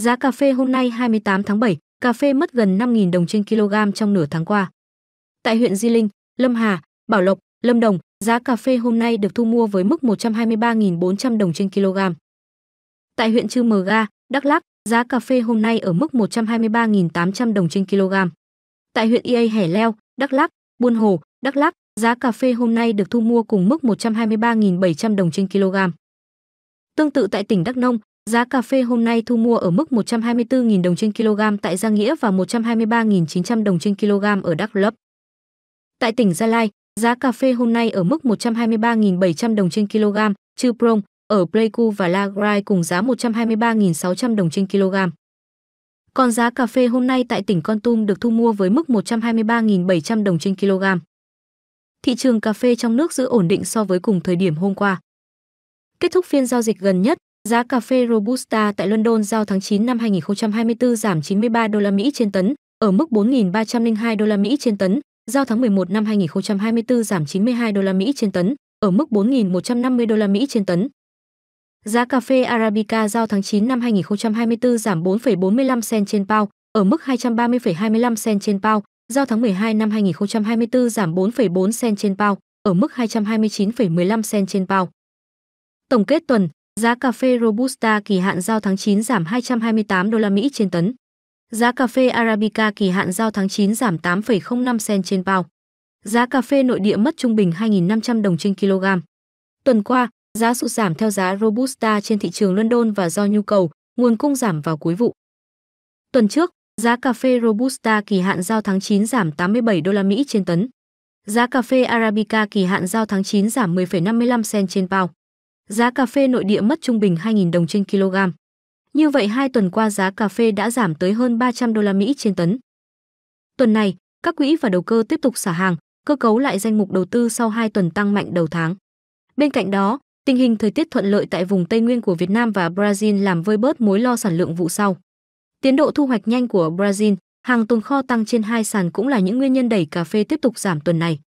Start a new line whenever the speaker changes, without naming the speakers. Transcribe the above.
Giá cà phê hôm nay 28 tháng 7, cà phê mất gần 5.000 đồng trên kg trong nửa tháng qua. Tại huyện Di Linh, Lâm Hà, Bảo Lộc, Lâm Đồng, giá cà phê hôm nay được thu mua với mức 123.400 đồng trên kg. Tại huyện Chư Mờ Ga, Đắk Lắk, giá cà phê hôm nay ở mức 123.800 đồng trên kg. Tại huyện Ia Hẻ Leo, Đắk Lắk, Buôn Hồ, Đắk Lắk, giá cà phê hôm nay được thu mua cùng mức 123.700 đồng trên kg. Tương tự tại tỉnh Đắk Nông, Giá cà phê hôm nay thu mua ở mức 124.000 đồng trên kg tại Gia Nghĩa và 123.900 đồng trên kg ở Đắk Lấp. Tại tỉnh Gia Lai, giá cà phê hôm nay ở mức 123.700 đồng trên kg, trừ Prong, ở Pleiku và La Grai cùng giá 123.600 đồng trên kg. Còn giá cà phê hôm nay tại tỉnh Con Tum được thu mua với mức 123.700 đồng trên kg. Thị trường cà phê trong nước giữ ổn định so với cùng thời điểm hôm qua. Kết thúc phiên giao dịch gần nhất, Giá cà phê Robusta tại London giao tháng 9 năm 2024 giảm 93 đô la Mỹ trên tấn, ở mức 4.302 đô la Mỹ trên tấn, giao tháng 11 năm 2024 giảm 92 đô la Mỹ trên tấn, ở mức 4.150 đô la Mỹ trên tấn. Giá cà phê Arabica giao tháng 9 năm 2024 giảm 4,45 cent trên bao ở mức 230,25 cent trên bao; giao tháng 12 năm 2024 giảm 4,4 cent trên bao ở mức 229,15 cent trên bao. Tổng kết tuần, Giá cà phê Robusta kỳ hạn giao tháng 9 giảm 228 đô la Mỹ trên tấn. Giá cà phê Arabica kỳ hạn giao tháng 9 giảm 8,05 sen trên bao. Giá cà phê nội địa mất trung bình 2.500 đồng trên kg. Tuần qua, giá sụt giảm theo giá Robusta trên thị trường London và do nhu cầu, nguồn cung giảm vào cuối vụ. Tuần trước, giá cà phê Robusta kỳ hạn giao tháng 9 giảm 87 đô la Mỹ trên tấn. Giá cà phê Arabica kỳ hạn giao tháng 9 giảm 10,55 sen trên bao. Giá cà phê nội địa mất trung bình 2.000 đồng trên kg. Như vậy hai tuần qua giá cà phê đã giảm tới hơn 300 đô la Mỹ trên tấn. Tuần này, các quỹ và đầu cơ tiếp tục xả hàng, cơ cấu lại danh mục đầu tư sau 2 tuần tăng mạnh đầu tháng. Bên cạnh đó, tình hình thời tiết thuận lợi tại vùng Tây Nguyên của Việt Nam và Brazil làm vơi bớt mối lo sản lượng vụ sau. Tiến độ thu hoạch nhanh của Brazil, hàng tồn kho tăng trên hai sàn cũng là những nguyên nhân đẩy cà phê tiếp tục giảm tuần này.